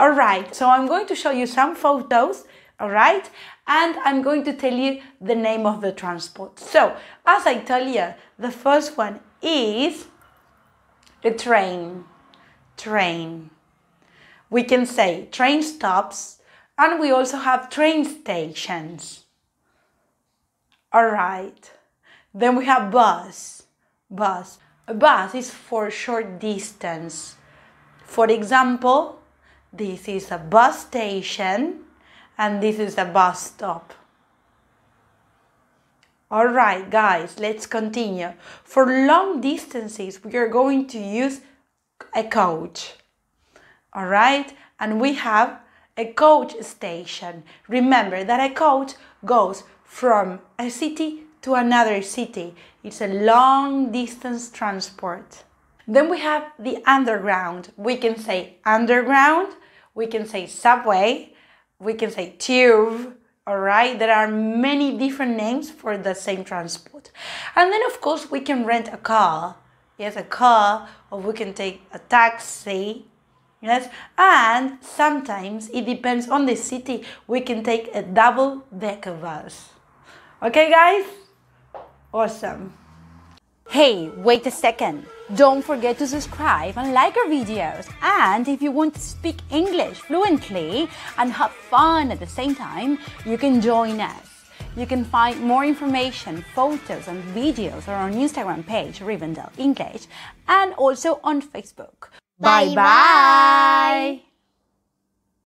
All right, so I'm going to show you some photos, all right? And I'm going to tell you the name of the transport. So, as I tell you, the first one is the train. Train. We can say train stops and we also have train stations. All right. Then we have bus. Bus. A bus is for short distance. For example, this is a bus station and this is a bus stop. Alright guys, let's continue. For long distances, we are going to use a coach. Alright, and we have a coach station. Remember that a coach goes from a city to another city. It's a long distance transport. Then we have the underground. We can say underground we can say subway, we can say tube, all right? There are many different names for the same transport. And then, of course, we can rent a car. Yes, a car, or we can take a taxi. Yes, and sometimes it depends on the city. We can take a double decker bus. Okay, guys? Awesome. Hey, wait a second. Don't forget to subscribe and like our videos. And if you want to speak English fluently and have fun at the same time, you can join us. You can find more information, photos, and videos on our Instagram page, Rivendell English, and also on Facebook. Bye bye! bye.